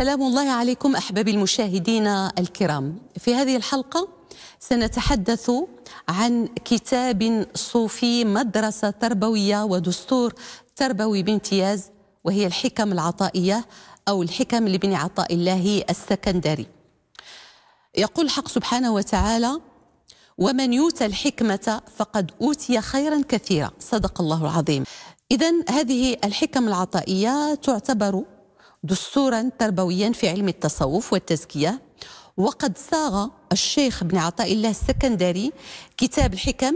سلام الله عليكم أحبابي المشاهدين الكرام في هذه الحلقة سنتحدث عن كتاب صوفي مدرسة تربوية ودستور تربوي بامتياز وهي الحكم العطائية أو الحكم لابن عطاء الله السكندري يقول الحق سبحانه وتعالى ومن يؤتى الحكمة فقد أوتي خيرا كثيرا صدق الله العظيم إذا هذه الحكم العطائية تعتبر دستورا تربويا في علم التصوف والتزكية وقد صاغ الشيخ بن عطاء الله السكندري كتاب الحكم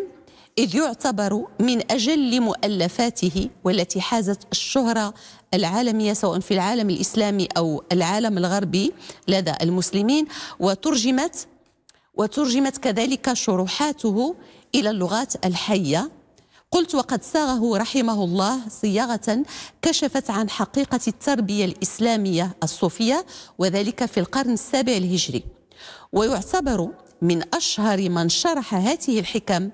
إذ يعتبر من أجل مؤلفاته والتي حازت الشهرة العالمية سواء في العالم الإسلامي أو العالم الغربي لدى المسلمين وترجمت وترجمت كذلك شروحاته إلى اللغات الحية قلت وقد ساغه رحمه الله صياغة كشفت عن حقيقة التربية الإسلامية الصوفية وذلك في القرن السابع الهجري ويعتبر من أشهر من شرح هذه الحكم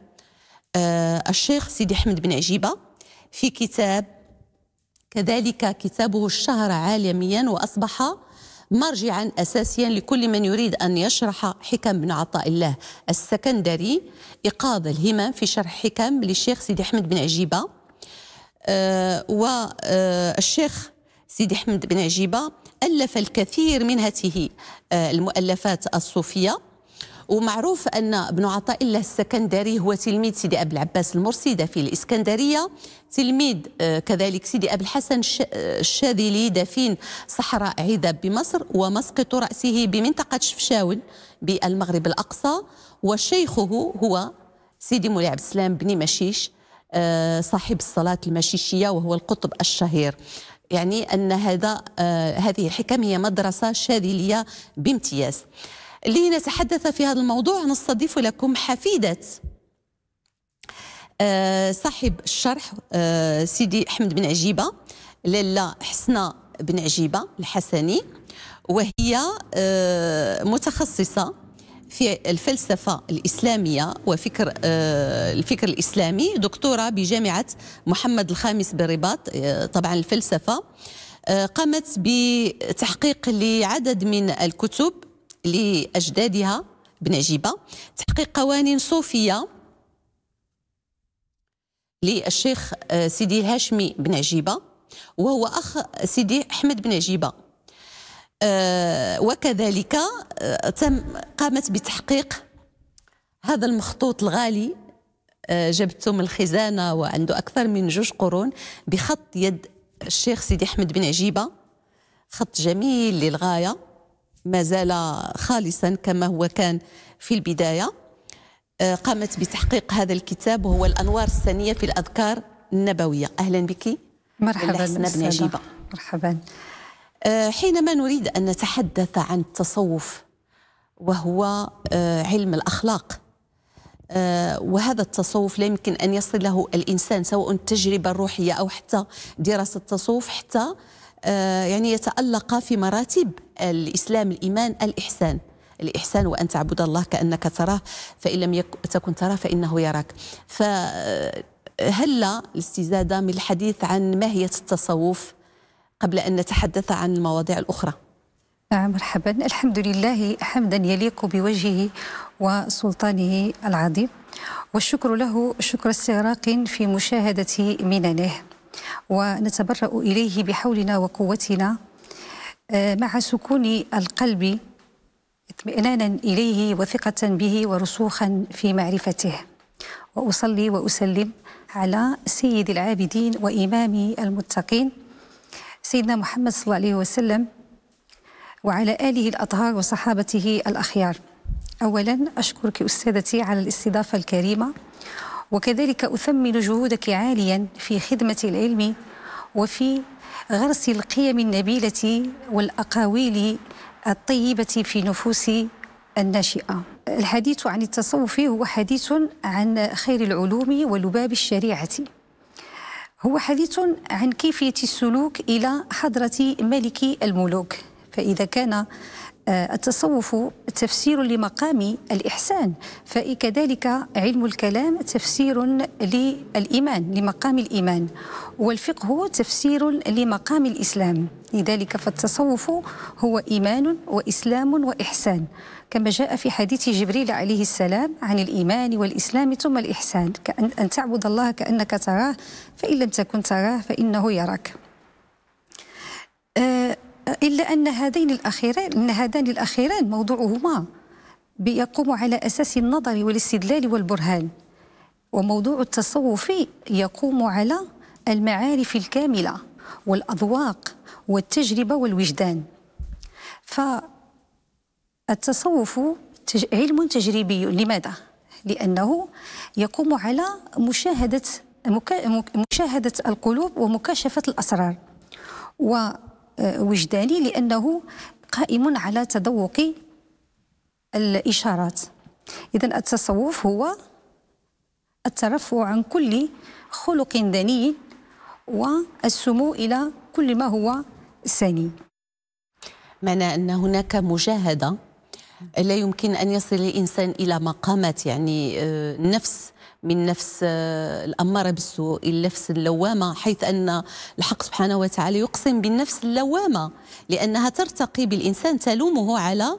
آه، الشيخ سيدي أحمد بن عجيبة في كتاب كذلك كتابه اشتهر عالميا وأصبح مرجعا أساسيا لكل من يريد أن يشرح حكم بن عطاء الله السكندري إيقاظ الهمم في شرح حكم للشيخ سيدي أحمد بن عجيبة آه، والشيخ آه، سيدي أحمد بن عجيبة ألف الكثير من هذه آه، المؤلفات الصوفية ومعروف أن ابن عطاء الله السكندري هو تلميذ سيدي أبي العباس المرسي في الإسكندرية تلميذ آه، كذلك سيدي أبي الحسن آه، الشاذلي دفين صحراء عذاب بمصر ومسقط رأسه بمنطقة شفشاون بالمغرب الأقصى وشيخه هو سيدي مولاي عبد السلام بن مشيش آه، صاحب الصلاة المشيشية وهو القطب الشهير يعني أن هذا هذه الحكم هي مدرسة شاذلية بامتياز لنتحدث في هذا الموضوع نستضيف لكم حفيدة آه، صاحب الشرح آه، سيدي أحمد بن عجيبة للا حسنة بن عجيبة الحسني وهي آه، متخصصة في الفلسفة الإسلامية وفكر الفكر الإسلامي دكتورة بجامعة محمد الخامس بالرباط طبعا الفلسفة قامت بتحقيق لعدد من الكتب لأجدادها بنجيبة تحقيق قوانين صوفية للشيخ آه، سيدي هاشمي بن عجيبة وهو أخ سيدي أحمد بن عجيبة آه، وكذلك آه، تم قامت بتحقيق هذا المخطوط الغالي جبته من الخزانة وعنده أكثر من جوج قرون بخط يد الشيخ سيدي أحمد بن عجيبة خط جميل للغاية ما زال خالصا كما هو كان في البدايه آه، قامت بتحقيق هذا الكتاب وهو الانوار السنيه في الاذكار النبويه اهلا بك مرحبا بن نجيبه مرحبا آه، حينما نريد ان نتحدث عن التصوف وهو آه، علم الاخلاق وهذا التصوف لا يمكن ان يصل له الانسان سواء التجربه الروحيه او حتى دراسه التصوف حتى آه، يعني يتألق في مراتب الإسلام الإيمان الإحسان الإحسان وأن تعبد الله كأنك تراه فإن لم تكن تراه فإنه يراك فهل آه، الاستزادة من الحديث عن ماهية التصوف قبل أن نتحدث عن المواضيع الأخرى نعم، مرحبا الحمد لله حمدا يليق بوجهه وسلطانه العظيم والشكر له شكر استغراق في مشاهدة مننه ونتبرأ إليه بحولنا وقوتنا آه، مع سكون القلب اطمئنانا إليه وثقة به ورسوخا في معرفته وأصلي وأسلم على سيد العابدين وإمام المتقين سيدنا محمد صلى الله عليه وسلم وعلى آله الأطهار وصحابته الأخيار أولا أشكرك أستاذتي على الاستضافة الكريمة وكذلك أثمن جهودك عاليا في خدمة العلم وفي غرس القيم النبيلة والأقاويل الطيبة في نفوس الناشئة الحديث عن التصوف هو حديث عن خير العلوم ولباب الشريعة هو حديث عن كيفية السلوك إلى حضرة ملك الملوك فإذا كان آه، التصوف تفسير لمقام الإحسان فكذلك علم الكلام تفسير للإيمان لمقام الإيمان والفقه تفسير لمقام الإسلام لذلك فالتصوف هو إيمان وإسلام وإحسان كما جاء في حديث جبريل عليه السلام عن الإيمان والإسلام ثم الإحسان كأن أن تعبد الله كأنك تراه فإن لم تكن تراه فإنه يراك إلا أن هذين الاخيرين أن هذان الأخيران موضوعهما يقوم على أساس النظر والاستدلال والبرهان وموضوع التصوف يقوم على المعارف الكاملة والأذواق والتجربة والوجدان فالتصوف علم تجريبي لماذا؟ لأنه يقوم على مشاهدة مشاهدة القلوب ومكاشفة الأسرار و آه، وجداني لأنه قائم على تذوق الإشارات إذا التصوف هو الترفع عن كل خلق دني والسمو إلى كل ما هو سني معنى أن هناك مجاهدة لا يمكن أن يصل الإنسان إلى مقامات يعني آه، نفس من نفس آه، الأمارة بالسوء إلى النفس اللوامة حيث أن الحق سبحانه وتعالى يقسم بالنفس اللوامة لأنها ترتقي بالإنسان تلومه على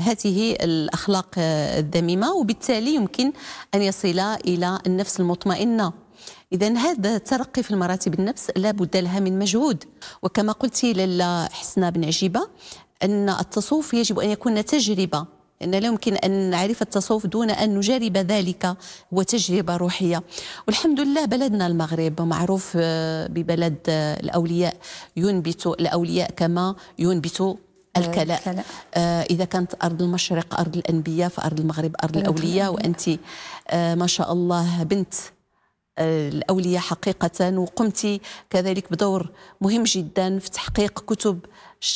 هذه الأخلاق آه، الذميمة وبالتالي يمكن أن يصل إلى النفس المطمئنة إذا هذا الترقي في المراتب النفس لا بد لها من مجهود وكما قلت للا حسنة بن عجيبة أن التصوف يجب أن يكون تجربة أن لا يمكن أن نعرف التصوف دون أن نجرب ذلك وتجربة روحية والحمد لله بلدنا المغرب معروف آه، ببلد آه، الأولياء ينبت الأولياء كما ينبت الكلاء آه إذا كانت أرض المشرق أرض الأنبياء فأرض المغرب أرض الأولياء وأنت آه ما شاء الله بنت آه، الأولياء حقيقة وقمت كذلك بدور مهم جدا في تحقيق كتب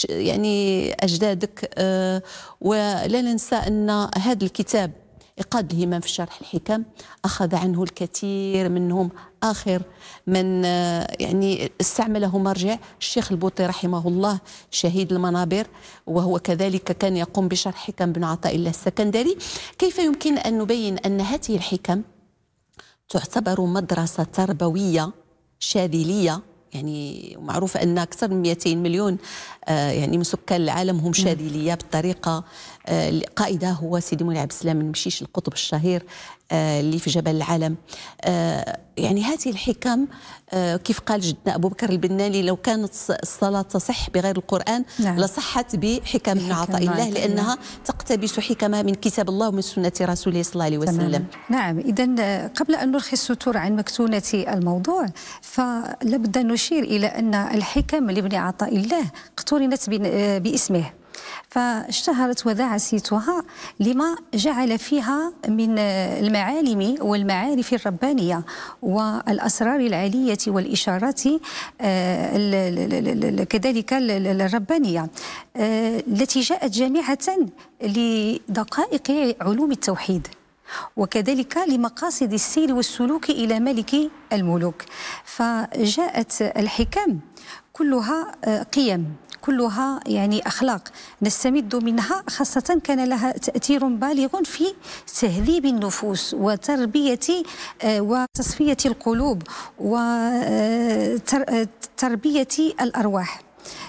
يعني أجدادك آه، ولا ننسى أن هذا الكتاب إقاد الهمام في شرح الحكم أخذ عنه الكثير منهم آخر من آه، يعني استعمله مرجع الشيخ البوطي رحمه الله شهيد المنابر وهو كذلك كان يقوم بشرح حكم بن عطاء الله السكندري كيف يمكن أن نبين أن هذه الحكم تعتبر مدرسة تربوية شاذلية يعني معروف ان اكثر من 200 مليون آه، يعني من سكان العالم هم شاذليه بالطريقه القائده هو سيدي مولاي عبد السلام المشيش القطب الشهير آه، اللي في جبل العالم آه، يعني هذه الحكم آه، كيف قال جدنا ابو بكر البنالي لو كانت الصلاه تصح بغير القران نعم. لصحت بحكم من عطاء الله لانها تقتبس حكمها من كتاب الله ومن سنه رسوله صلى الله عليه وسلم تمام. نعم اذا قبل ان نرخي السطور عن مكتونه الموضوع فلابد نشير الى ان الحكم لابن عطاء الله اقترنت باسمه فاشتهرت وذاعسيتها لما جعل فيها من المعالم والمعارف الربانية والأسرار العالية والإشارات آه، كذلك الربانية آه، التي جاءت جامعة لدقائق علوم التوحيد وكذلك لمقاصد السير والسلوك إلى ملك الملوك فجاءت الحكم كلها آه، قيم كلها يعني أخلاق نستمد منها خاصة كان لها تأثير بالغ في تهذيب النفوس وتربية آه، وتصفية القلوب وتربية الأرواح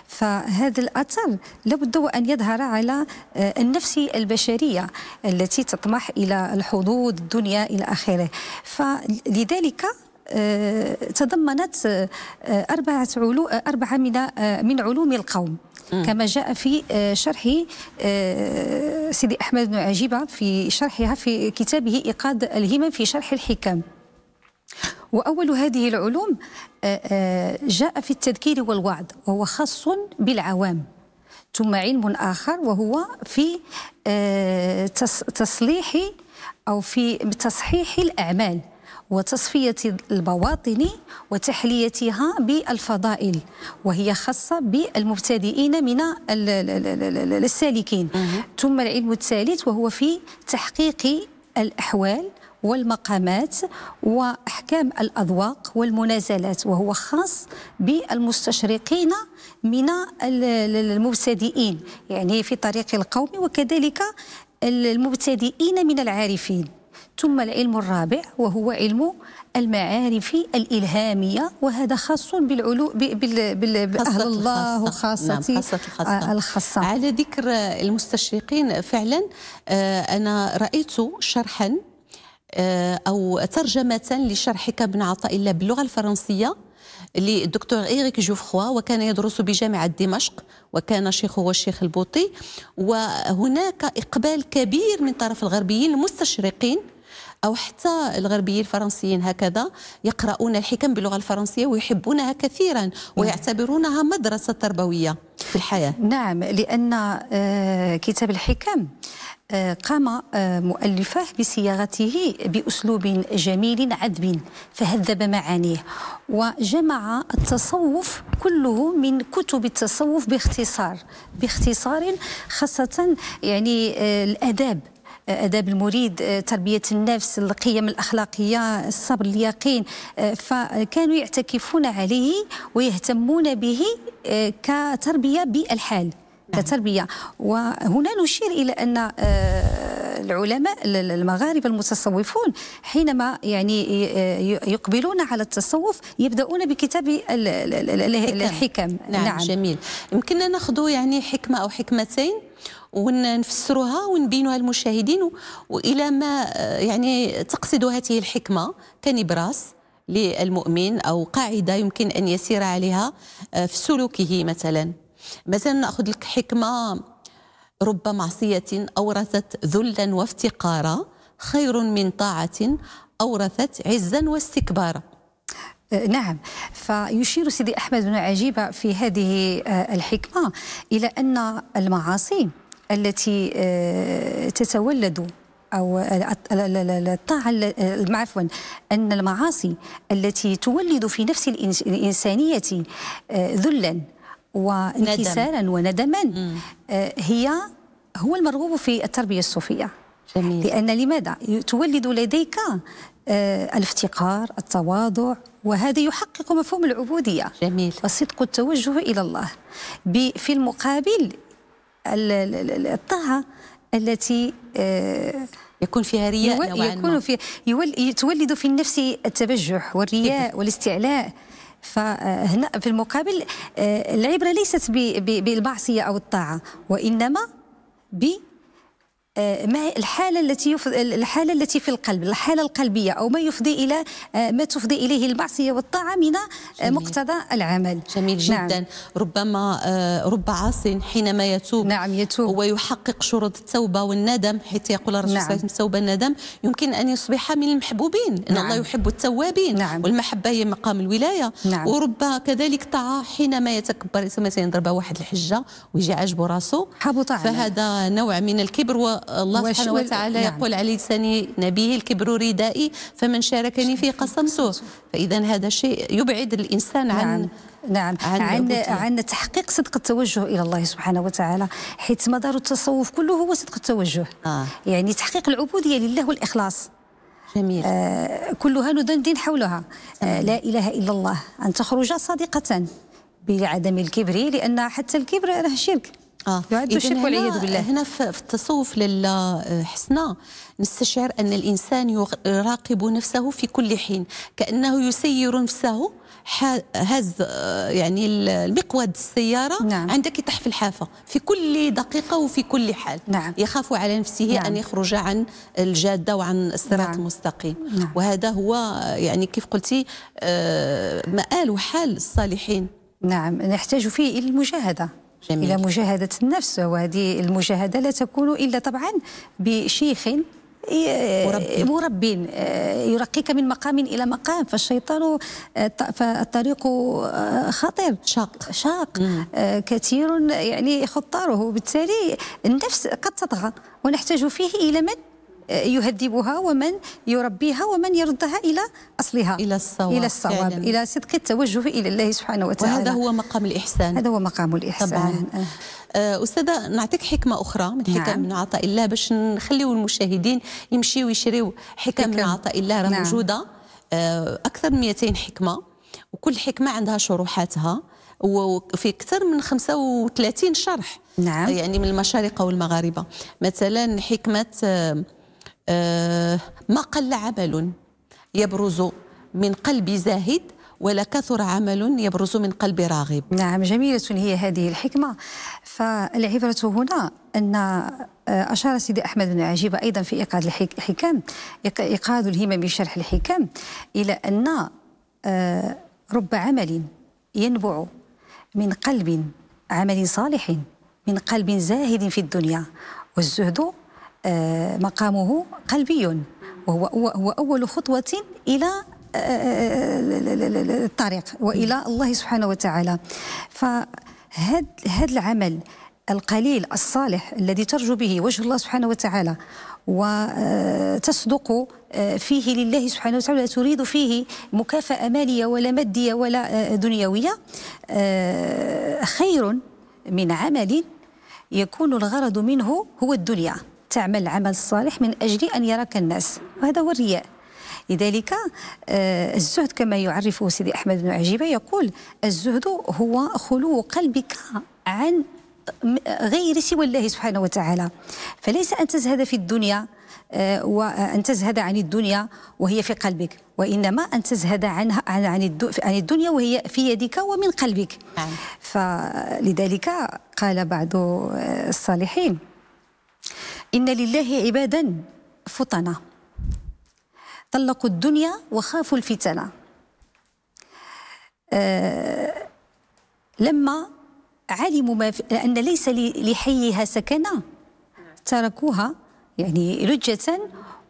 فهذا الأثر لابد وأن يظهر على آه، النفس البشرية التي تطمح إلى الحظوظ الدنيا إلى آخره فلذلك آه، تضمنت آه، أربعة علو آه، أربعة من من علوم القوم كما جاء في شرح سيدي أحمد بن عجيبة في شرحها في كتابه إيقاد الهمم في شرح الحكم وأول هذه العلوم جاء في التذكير والوعد وهو خاص بالعوام ثم علم آخر وهو في تصليح أو في تصحيح الأعمال وتصفية البواطن وتحليتها بالفضائل وهي خاصة بالمبتدئين من السالكين ثم العلم الثالث وهو في تحقيق الأحوال والمقامات وأحكام الأذواق والمنازلات وهو خاص بالمستشرقين من المبتدئين يعني في طريق القوم وكذلك المبتدئين من العارفين ثم العلم الرابع وهو علم المعارف الإلهامية وهذا خاص بالعلو بال بال أهل الله وخاصة نعم الخاصة. آه، الخاصة على ذكر المستشرقين فعلا آه، أنا رأيت شرحا آه، أو ترجمة لشرحك ابن عطاء الله باللغة الفرنسية للدكتور إيريك جوفخوا وكان يدرس بجامعة دمشق وكان شيخه هو الشيخ البوطي وهناك إقبال كبير من طرف الغربيين المستشرقين أو حتى الغربيين الفرنسيين هكذا يقرؤون الحكم باللغة الفرنسية ويحبونها كثيرا نعم. ويعتبرونها مدرسة تربوية في الحياة نعم لأن آه، كتاب الحكم آه، قام آه، مؤلفه بصياغته بأسلوب جميل عذب فهذب معانيه وجمع التصوف كله من كتب التصوف باختصار باختصار خاصة يعني الآداب اداب المريد آه، تربيه النفس القيم الاخلاقيه الصبر اليقين آه، فكانوا يعتكفون عليه ويهتمون به آه، كتربيه بالحال نعم. كتربيه وهنا نشير الى ان العلماء المغاربه المتصوفون حينما يعني يقبلون على التصوف يبداون بكتاب الحكم نعم, نعم جميل يمكننا ناخذ يعني حكمه او حكمتين ونفسروها ونبينوها للمشاهدين والى ما آه، يعني تقصد هذه الحكمه كنبراس للمؤمن او قاعده يمكن ان يسير عليها آه، في سلوكه مثلا مثلا ناخذ لك حكمه رب معصيه اورثت ذلا وافتقارا خير من طاعه اورثت عزا واستكبارا آه، نعم فيشير سيدي احمد بن عجيبه في هذه الحكمه الى ان المعاصي التي آه، تتولد أو الطاعة عفوا أن المعاصي التي تولد في نفس الإنسانية آه، ذلا وانكسارا وندما آه، هي هو المرغوب في التربية الصوفية جميل. لأن لماذا تولد لديك الافتقار التواضع وهذا يحقق مفهوم العبودية جميل. وصدق التوجه إلى الله في المقابل الطاعة التي آه، يكون فيها رياء نوعا ما يكون في تولد في النفس التبجح والرياء والاستعلاء فهنا في المقابل آه، العبرة ليست بالمعصية أو الطاعة وإنما ب آه، ما الحاله التي الحاله التي في القلب الحاله القلبيه او ما يفضي الى آه، ما تفضي اليه المعصيه والطاعه من مقتضى العمل جميل نعم. جدا ربما آه، رب عاص حينما يتوب نعم يتوب ويحقق شروط التوبه والندم حيث يقول الرسول صلى الله عليه نعم. التوبه الندم يمكن ان يصبح من المحبوبين ان نعم. الله يحب التوابين نعم. والمحبه هي مقام الولايه نعم. ورب كذلك طاع حينما يتكبر مثلا يضربها واحد الحجه ويجي عاجبه راسه فهذا نوع من الكبر و الله سبحانه وتعالى يعني يقول على لسان نبيه الكبر ردائي فمن شاركني فيه قسمته فإذا هذا شيء يبعد الإنسان عن عن نعم. نعم عن عن, عن تحقيق صدق التوجه الى الله سبحانه وتعالى حيث مدار التصوف كله هو صدق التوجه آه. يعني تحقيق العبوديه لله والاخلاص جميل آه كلها ندندن حولها آه لا اله الا الله ان تخرج صادقه بعدم الكبر لان حتى الكبر راه شرك اه والعياذ بالله هنا في التصوف آه، حسنا نستشعر ان الانسان يراقب نفسه في كل حين كانه يسير نفسه هز آه، يعني المقود السيارة نعم. عندك تحت في الحافة في كل دقيقة وفي كل حال نعم. يخاف على نفسه نعم. أن يخرج عن الجادة وعن الصراط نعم. المستقيم نعم. وهذا هو آه، يعني كيف قلتي مآل وحال الصالحين نعم نحتاج فيه إلى المجاهدة جميل. إلى مجاهدة النفس وهذه المجاهدة لا تكون إلا طبعا بشيخ مربي, مربي آه، يرقيك من مقام الى مقام فالشيطان آه، فالطريق آه، خطير شاق شاق مم. كثير يعني خطاره بالتالي النفس قد تطغى ونحتاج فيه الى من يهذبها ومن يربيها ومن يردها إلى أصلها إلى الصواب إلى الصواب إلى صدق التوجه إلى الله سبحانه وتعالى وهذا هو مقام الإحسان هذا هو مقام الإحسان طبعا. أه. أه، استاذه نعطيك حكمه اخرى من حكم نعم. من عطاء الله باش نخليو المشاهدين يمشيوا يشريوا حكم, حكم. من عطاء الله راه نعم. موجوده أه، اكثر من 200 حكمه وكل حكمه عندها شروحاتها وفي اكثر من 35 شرح نعم. يعني من المشارقه والمغاربه مثلا حكمه آه، ما قل عمل يبرز من قلب زاهد ولا كثر عمل يبرز من قلب راغب نعم جميلة هي هذه الحكمة فالعبرة هنا أن آه، أشار سيدي أحمد بن عجيب أيضا في إيقاد الحكام إيقاد الهمم بشرح الحكام إلى أن آه، رب عمل ينبع من قلب عمل صالح من قلب زاهد في الدنيا والزهد آه، مقامه قلبي وهو هو أول خطوة إلى آه، آه، الطريق والى الله سبحانه وتعالى فهذا هذا العمل القليل الصالح الذي ترجو به وجه الله سبحانه وتعالى وتصدق فيه لله سبحانه وتعالى تريد فيه مكافأة مالية ولا مادية ولا دنيوية خير من عمل يكون الغرض منه هو الدنيا تعمل العمل الصالح من أجل أن يراك الناس وهذا هو الرياء لذلك آه، الزهد كما يعرفه سيدي أحمد بن عجيبة يقول الزهد هو خلو قلبك عن غير سوى الله سبحانه وتعالى فليس أن تزهد في الدنيا آه، وأن تزهد عن الدنيا وهي في قلبك وإنما أن تزهد عنها عن عن الدنيا وهي في يدك ومن قلبك نعم. فلذلك قال بعض آه، الصالحين إن لله عبادا فطنا طلقوا الدنيا وخافوا الفتنة أه لما علموا ما أن ليس لحيها سكنة تركوها يعني لجة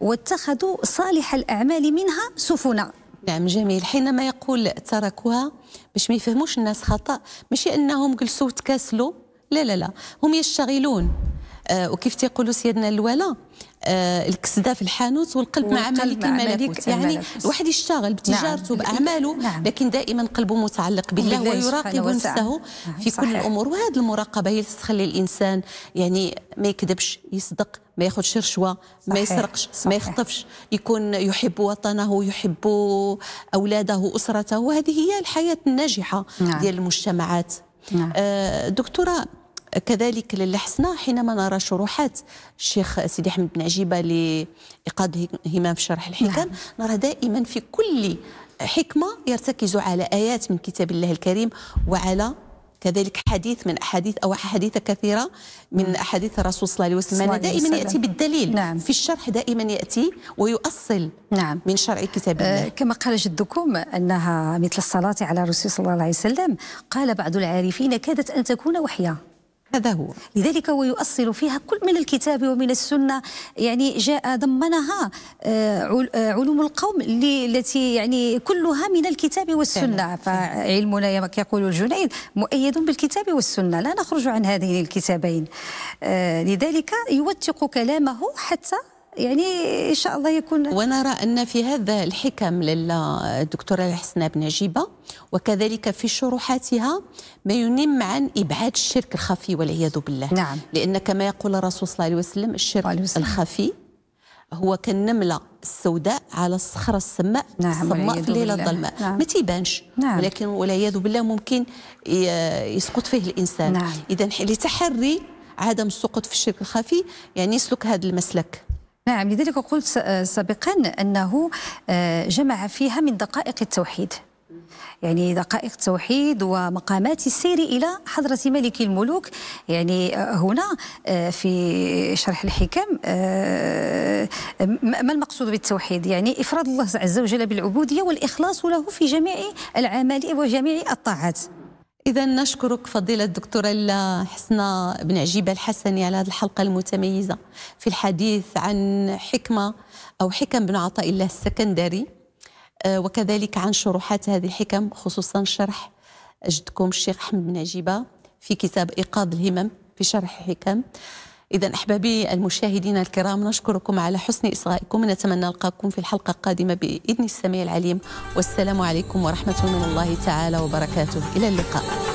واتخذوا صالح الأعمال منها سفنا نعم جميل حينما يقول تركوها باش ما يفهموش الناس خطأ ماشي أنهم جلسوا تكاسلوا لا لا لا هم يشتغلون آه، وكيف تيقولوا سيدنا الولا آه، الكسده في الحانوت والقلب مع ملك الملكوت يعني الواحد يشتغل بتجارته نعم. باعماله نعم. لكن دائما قلبه متعلق بالله ويراقب نفسه نعم، في صحيح. كل الامور وهذه المراقبه هي اللي تخلي الانسان يعني ما يكذبش يصدق ما ياخذش رشوه ما يسرقش صحيح. ما يخطفش يكون يحب وطنه يحب اولاده اسرته وهذه هي الحياه الناجحه نعم. ديال المجتمعات نعم. آه دكتوره كذلك للحسنة حينما نرى شروحات الشيخ سيدي أحمد بن عجيبة لإيقاد همام في شرح الحكم نعم. نرى دائما في كل حكمة يرتكز على آيات من كتاب الله الكريم وعلى كذلك حديث من أحاديث أو أحاديث كثيرة من نعم. أحاديث الرسول صلى الله عليه وسلم دائما يأتي بالدليل نعم. في الشرح دائما يأتي ويؤصل نعم. من شرع كتاب الله أه كما قال جدكم أنها مثل الصلاة على الرسول صلى الله عليه وسلم قال بعض العارفين كادت أن تكون وحيا هذا هو لذلك هو يؤصل فيها كل من الكتاب ومن السنة يعني جاء ضمنها آه، آه، علوم القوم التي يعني كلها من الكتاب والسنة فعلمنا يقول الجنيد مؤيد بالكتاب والسنة لا نخرج عن هذين الكتابين آه، لذلك يوثق كلامه حتى يعني ان شاء الله يكون ونرى ان في هذا الحكم للدكتوره حسناء بن عجيبه وكذلك في شروحاتها ما ينم عن ابعاد الشرك الخفي والعياذ بالله نعم لان كما يقول الرسول صلى الله عليه وسلم الشرك عليه وسلم. الخفي هو كالنمله السوداء على الصخره السماء نعم السماء في الليله الظلماء نعم. ما تيبانش نعم. ولكن والعياذ بالله ممكن يسقط فيه الانسان نعم. اذا لتحري عدم السقوط في الشرك الخفي يعني يسلك هذا المسلك نعم لذلك قلت آه، سابقا أنه آه، جمع فيها من دقائق التوحيد يعني دقائق التوحيد ومقامات السير إلى حضرة ملك الملوك يعني آه، هنا في شرح الحكم ما المقصود بالتوحيد يعني إفراد الله عز وجل بالعبودية والإخلاص له في جميع الأعمال وجميع الطاعات إذا نشكرك فضيلة الدكتورة لا حسنة بن عجيبة الحسني على هذه الحلقة المتميزة في الحديث عن حكمة أو حكم بن عطاء الله السكندري آه، وكذلك عن شروحات هذه الحكم خصوصا شرح جدكم الشيخ أحمد بن عجيبة في كتاب إيقاظ الهمم في شرح حكم إذا أحبابي المشاهدين الكرام نشكركم على حسن إصغائكم نتمنى نلقاكم في الحلقة القادمة بإذن السميع العليم والسلام عليكم ورحمة من الله تعالى وبركاته إلى اللقاء